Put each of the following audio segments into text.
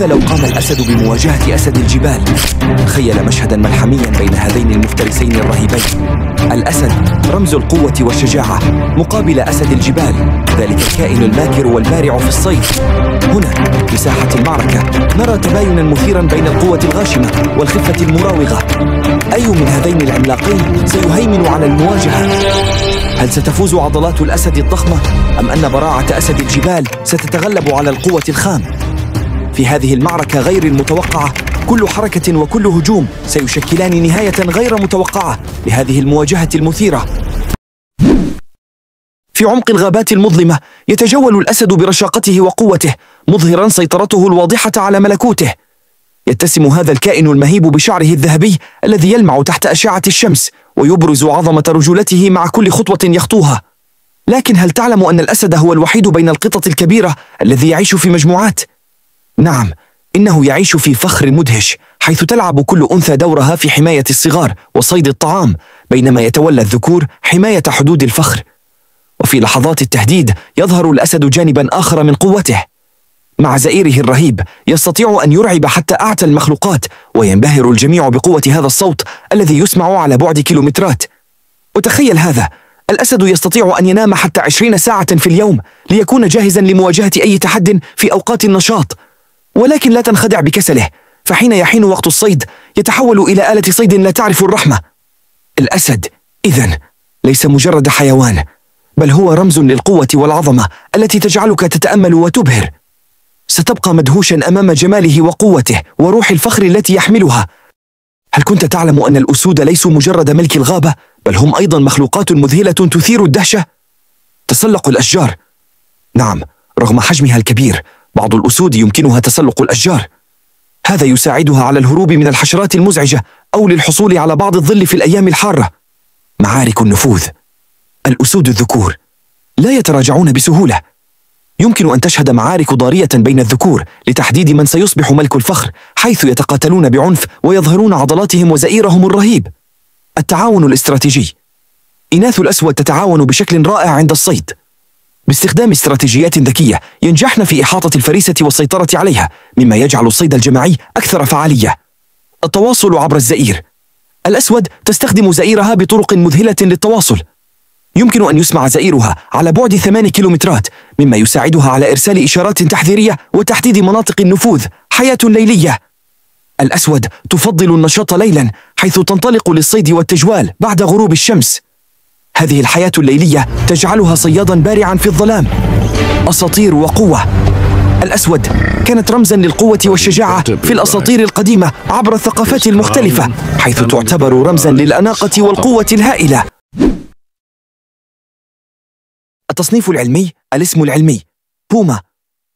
ماذا لو قام الأسد بمواجهة أسد الجبال؟ تخيل مشهدا ملحميا بين هذين المفترسين الرهيبين الأسد رمز القوة والشجاعة مقابل أسد الجبال ذلك الكائن الماكر والبارع في الصيد هنا في ساحة المعركة نرى تباينا مثيرا بين القوة الغاشمة والخفة المراوغة أي من هذين العملاقين سيهيمن على المواجهة؟ هل ستفوز عضلات الأسد الضخمة أم أن براعة أسد الجبال ستتغلب على القوة الخام؟ في هذه المعركة غير المتوقعة كل حركة وكل هجوم سيشكلان نهاية غير متوقعة لهذه المواجهة المثيرة في عمق الغابات المظلمة يتجول الأسد برشاقته وقوته مظهرا سيطرته الواضحة على ملكوته يتسم هذا الكائن المهيب بشعره الذهبي الذي يلمع تحت أشعة الشمس ويبرز عظمة رجولته مع كل خطوة يخطوها لكن هل تعلم أن الأسد هو الوحيد بين القطط الكبيرة الذي يعيش في مجموعات؟ نعم إنه يعيش في فخر مدهش حيث تلعب كل أنثى دورها في حماية الصغار وصيد الطعام بينما يتولى الذكور حماية حدود الفخر وفي لحظات التهديد يظهر الأسد جانبا آخر من قوته مع زئيره الرهيب يستطيع أن يرعب حتى أعتى المخلوقات وينبهر الجميع بقوة هذا الصوت الذي يسمع على بعد كيلومترات وتخيل هذا الأسد يستطيع أن ينام حتى عشرين ساعة في اليوم ليكون جاهزا لمواجهة أي تحد في أوقات النشاط ولكن لا تنخدع بكسله فحين يحين وقت الصيد يتحول إلى آلة صيد لا تعرف الرحمة الأسد إذا ليس مجرد حيوان بل هو رمز للقوة والعظمة التي تجعلك تتأمل وتبهر ستبقى مدهوشا أمام جماله وقوته وروح الفخر التي يحملها هل كنت تعلم أن الأسود ليسوا مجرد ملك الغابة بل هم أيضا مخلوقات مذهلة تثير الدهشة؟ تسلق الأشجار نعم رغم حجمها الكبير بعض الأسود يمكنها تسلق الأشجار هذا يساعدها على الهروب من الحشرات المزعجة أو للحصول على بعض الظل في الأيام الحارة معارك النفوذ الأسود الذكور لا يتراجعون بسهولة يمكن أن تشهد معارك ضارية بين الذكور لتحديد من سيصبح ملك الفخر حيث يتقاتلون بعنف ويظهرون عضلاتهم وزئيرهم الرهيب التعاون الاستراتيجي إناث الأسود تتعاون بشكل رائع عند الصيد باستخدام استراتيجيات ذكية ينجحن في إحاطة الفريسة والسيطرة عليها مما يجعل الصيد الجماعي أكثر فعالية التواصل عبر الزئير الأسود تستخدم زئيرها بطرق مذهلة للتواصل يمكن أن يسمع زئيرها على بعد 8 كيلومترات مما يساعدها على إرسال إشارات تحذيرية وتحديد مناطق النفوذ حياة ليلية الأسود تفضل النشاط ليلا حيث تنطلق للصيد والتجوال بعد غروب الشمس هذه الحياة الليلية تجعلها صيادا بارعا في الظلام أساطير وقوة الأسود كانت رمزا للقوة والشجاعة في الأساطير القديمة عبر الثقافات المختلفة حيث تعتبر رمزا للأناقة والقوة الهائلة التصنيف العلمي الاسم العلمي بوما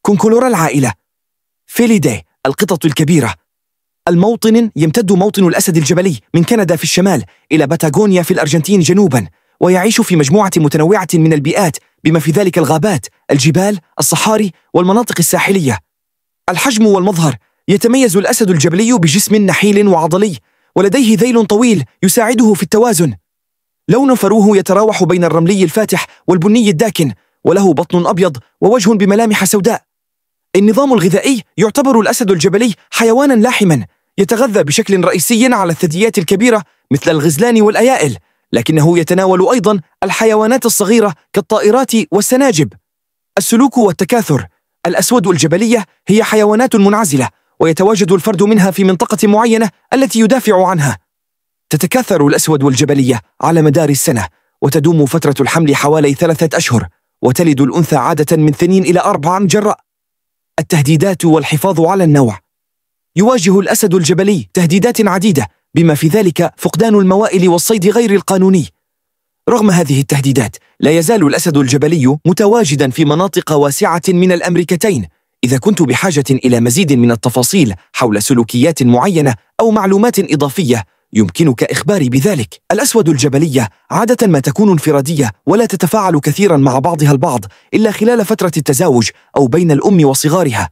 كونكولورا العائلة فيليدي القطط الكبيرة الموطن يمتد موطن الأسد الجبلي من كندا في الشمال إلى باتاغونيا في الأرجنتين جنوباً ويعيش في مجموعة متنوعة من البيئات بما في ذلك الغابات، الجبال، الصحاري والمناطق الساحلية. الحجم والمظهر يتميز الأسد الجبلي بجسم نحيل وعضلي، ولديه ذيل طويل يساعده في التوازن. لون فروه يتراوح بين الرملي الفاتح والبني الداكن، وله بطن أبيض ووجه بملامح سوداء. النظام الغذائي يعتبر الأسد الجبلي حيوانا لاحما، يتغذى بشكل رئيسي على الثدييات الكبيرة مثل الغزلان والأيائل، لكنه يتناول أيضا الحيوانات الصغيرة كالطائرات والسناجب السلوك والتكاثر الأسود الجبلية هي حيوانات منعزلة ويتواجد الفرد منها في منطقة معينة التي يدافع عنها تتكاثر الأسود والجبلية على مدار السنة وتدوم فترة الحمل حوالي ثلاثة أشهر وتلد الأنثى عادة من اثنين إلى أربع جراء التهديدات والحفاظ على النوع يواجه الأسد الجبلي تهديدات عديدة بما في ذلك فقدان الموائل والصيد غير القانوني رغم هذه التهديدات لا يزال الأسد الجبلي متواجدا في مناطق واسعة من الأمريكتين إذا كنت بحاجة إلى مزيد من التفاصيل حول سلوكيات معينة أو معلومات إضافية يمكنك إخباري بذلك الأسود الجبلية عادة ما تكون انفرادية ولا تتفاعل كثيرا مع بعضها البعض إلا خلال فترة التزاوج أو بين الأم وصغارها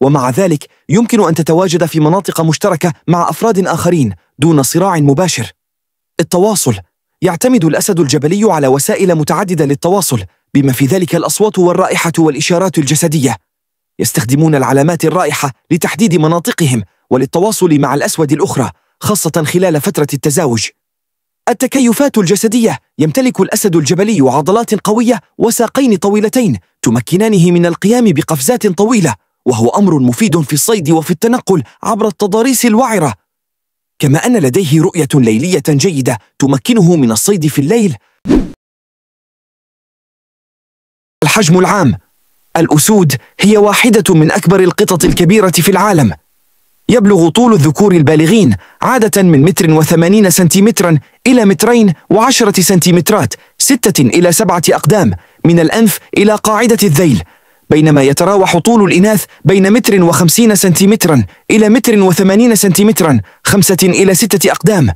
ومع ذلك يمكن أن تتواجد في مناطق مشتركة مع أفراد آخرين دون صراع مباشر التواصل يعتمد الأسد الجبلي على وسائل متعددة للتواصل بما في ذلك الأصوات والرائحة والإشارات الجسدية يستخدمون العلامات الرائحة لتحديد مناطقهم وللتواصل مع الأسود الأخرى خاصة خلال فترة التزاوج التكيفات الجسدية يمتلك الأسد الجبلي عضلات قوية وساقين طويلتين تمكنانه من القيام بقفزات طويلة وهو أمر مفيد في الصيد وفي التنقل عبر التضاريس الوعرة كما أن لديه رؤية ليلية جيدة تمكنه من الصيد في الليل الحجم العام الأسود هي واحدة من أكبر القطط الكبيرة في العالم يبلغ طول الذكور البالغين عادة من متر وثمانين سنتيمترا إلى مترين وعشرة سنتيمترات ستة إلى سبعة أقدام من الأنف إلى قاعدة الذيل بينما يتراوح طول الإناث بين متر وخمسين سنتيمترا إلى متر وثمانين سنتيمترا خمسة إلى ستة أقدام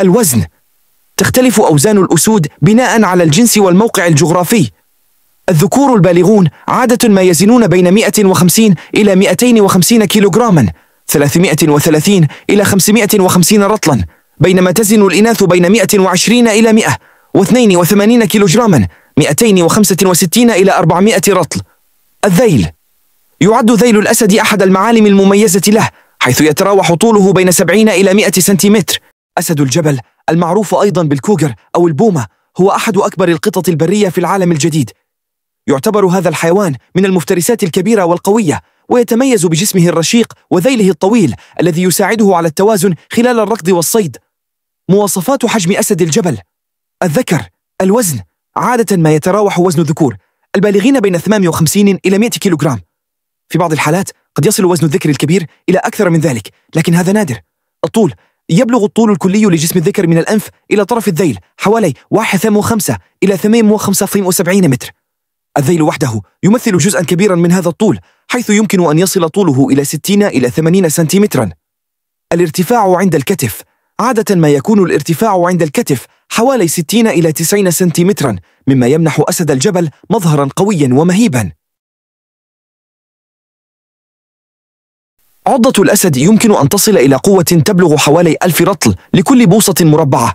الوزن تختلف أوزان الأسود بناء على الجنس والموقع الجغرافي الذكور البالغون عادة ما يزنون بين 150 إلى 250 كيلوغراما 330 إلى 550 رطلا بينما تزن الإناث بين 120 إلى 100 و82 كيلوغراما 265 إلى 400 رطل الذيل يعد ذيل الأسد أحد المعالم المميزة له حيث يتراوح طوله بين 70 إلى 100 سنتيمتر أسد الجبل المعروف أيضا بالكوغر أو البومة هو أحد أكبر القطط البرية في العالم الجديد يعتبر هذا الحيوان من المفترسات الكبيرة والقوية ويتميز بجسمه الرشيق وذيله الطويل الذي يساعده على التوازن خلال الركض والصيد مواصفات حجم أسد الجبل الذكر الوزن عادة ما يتراوح وزن الذكور البالغين بين 58 إلى 100 كيلوغرام في بعض الحالات قد يصل وزن الذكر الكبير إلى أكثر من ذلك لكن هذا نادر الطول يبلغ الطول الكلي لجسم الذكر من الأنف إلى طرف الذيل حوالي 1.5 إلى 8.75 متر الذيل وحده يمثل جزءا كبيرا من هذا الطول حيث يمكن أن يصل طوله إلى 60 إلى 80 سنتيمترا الارتفاع عند الكتف عادة ما يكون الارتفاع عند الكتف حوالي 60 إلى 90 سنتيمترا مما يمنح أسد الجبل مظهرا قويا ومهيبا عضة الأسد يمكن أن تصل إلى قوة تبلغ حوالي ألف رطل لكل بوصة مربعة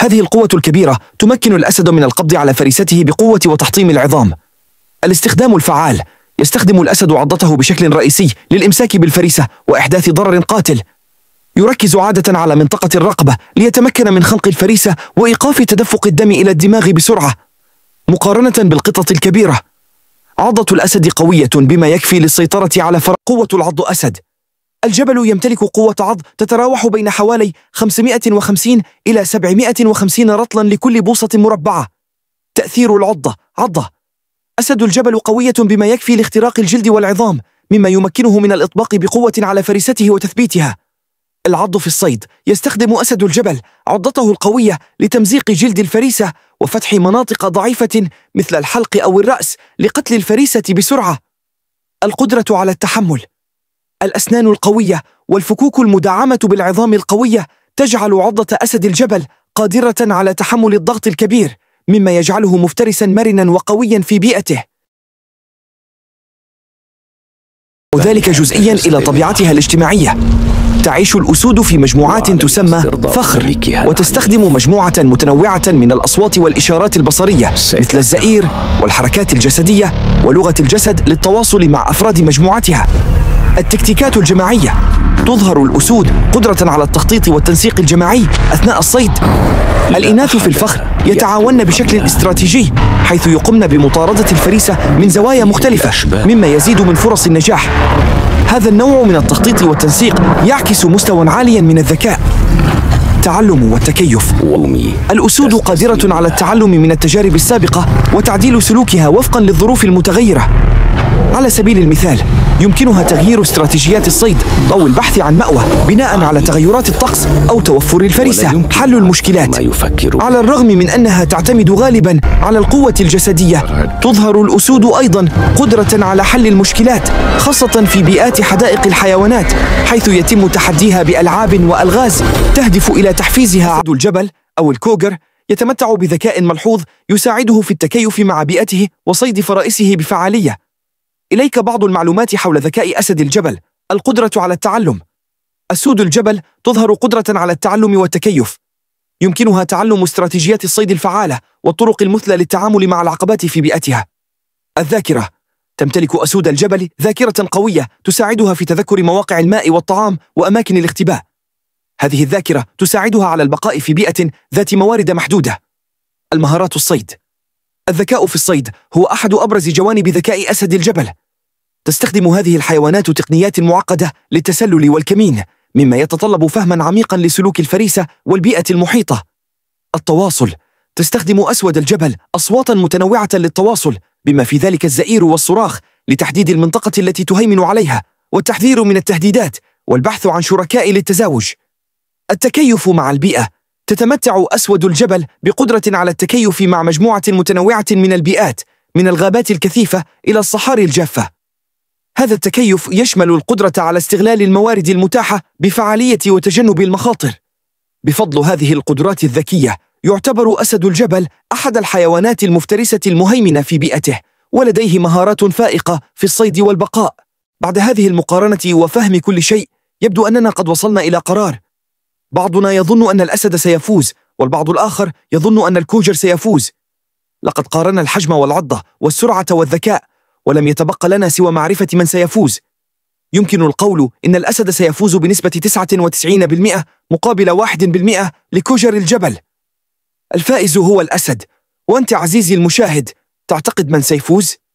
هذه القوة الكبيرة تمكن الأسد من القبض على فريسته بقوة وتحطيم العظام الاستخدام الفعال يستخدم الأسد عضته بشكل رئيسي للإمساك بالفريسة وإحداث ضرر قاتل يركز عادة على منطقة الرقبة ليتمكن من خنق الفريسة وإيقاف تدفق الدم إلى الدماغ بسرعة مقارنة بالقطط الكبيرة عضة الأسد قوية بما يكفي للسيطرة على فرق قوة العض أسد الجبل يمتلك قوة عض تتراوح بين حوالي 550 إلى 750 رطلا لكل بوصة مربعة تأثير العضة عضة أسد الجبل قوية بما يكفي لاختراق الجلد والعظام مما يمكنه من الإطباق بقوة على فريسته وتثبيتها العض في الصيد يستخدم أسد الجبل عضته القوية لتمزيق جلد الفريسة وفتح مناطق ضعيفة مثل الحلق أو الرأس لقتل الفريسة بسرعة القدرة على التحمل الأسنان القوية والفكوك المدعمة بالعظام القوية تجعل عضة أسد الجبل قادرة على تحمل الضغط الكبير مما يجعله مفترسا مرنا وقويا في بيئته وذلك جزئيا إلى طبيعتها الاجتماعية تعيش الأسود في مجموعات تسمى فخر وتستخدم مجموعة متنوعة من الأصوات والإشارات البصرية مثل الزئير والحركات الجسدية ولغة الجسد للتواصل مع أفراد مجموعتها التكتيكات الجماعية تظهر الأسود قدرة على التخطيط والتنسيق الجماعي أثناء الصيد الإناث في الفخر يتعاون بشكل استراتيجي حيث يقمن بمطاردة الفريسة من زوايا مختلفة مما يزيد من فرص النجاح هذا النوع من التخطيط والتنسيق يعكس مستوى عاليا من الذكاء التعلم والتكيف الأسود قادرة على التعلم من التجارب السابقة وتعديل سلوكها وفقا للظروف المتغيرة على سبيل المثال يمكنها تغيير استراتيجيات الصيد أو البحث عن مأوى بناء على تغيرات الطقس أو توفر الفريسة حل المشكلات على الرغم من أنها تعتمد غالبا على القوة الجسدية تظهر الأسود أيضا قدرة على حل المشكلات خاصة في بيئات حدائق الحيوانات حيث يتم تحديها بألعاب وألغاز تهدف إلى تحفيزها عدو الجبل أو الكوغر يتمتع بذكاء ملحوظ يساعده في التكيف مع بيئته وصيد فرائسه بفعاليه إليك بعض المعلومات حول ذكاء أسد الجبل القدرة على التعلم أسود الجبل تظهر قدرة على التعلم والتكيف يمكنها تعلم استراتيجيات الصيد الفعالة والطرق المثلى للتعامل مع العقبات في بيئتها الذاكرة تمتلك أسود الجبل ذاكرة قوية تساعدها في تذكر مواقع الماء والطعام وأماكن الاختباء هذه الذاكرة تساعدها على البقاء في بيئة ذات موارد محدودة المهارات الصيد الذكاء في الصيد هو أحد أبرز جوانب ذكاء أسد الجبل تستخدم هذه الحيوانات تقنيات معقدة للتسلل والكمين مما يتطلب فهما عميقا لسلوك الفريسة والبيئة المحيطة التواصل تستخدم أسود الجبل أصواتا متنوعة للتواصل بما في ذلك الزئير والصراخ لتحديد المنطقة التي تهيمن عليها والتحذير من التهديدات والبحث عن شركاء للتزاوج التكيف مع البيئة تتمتع أسود الجبل بقدرة على التكيف مع مجموعة متنوعة من البيئات من الغابات الكثيفة إلى الصحاري الجافة هذا التكيف يشمل القدرة على استغلال الموارد المتاحة بفعالية وتجنب المخاطر بفضل هذه القدرات الذكية يعتبر أسد الجبل أحد الحيوانات المفترسة المهيمنة في بيئته ولديه مهارات فائقة في الصيد والبقاء بعد هذه المقارنة وفهم كل شيء يبدو أننا قد وصلنا إلى قرار بعضنا يظن أن الأسد سيفوز والبعض الآخر يظن أن الكوجر سيفوز لقد قارنا الحجم والعضة والسرعة والذكاء ولم يتبقى لنا سوى معرفة من سيفوز يمكن القول إن الأسد سيفوز بنسبة 99% مقابل 1% لكوجر الجبل الفائز هو الأسد وأنت عزيزي المشاهد تعتقد من سيفوز؟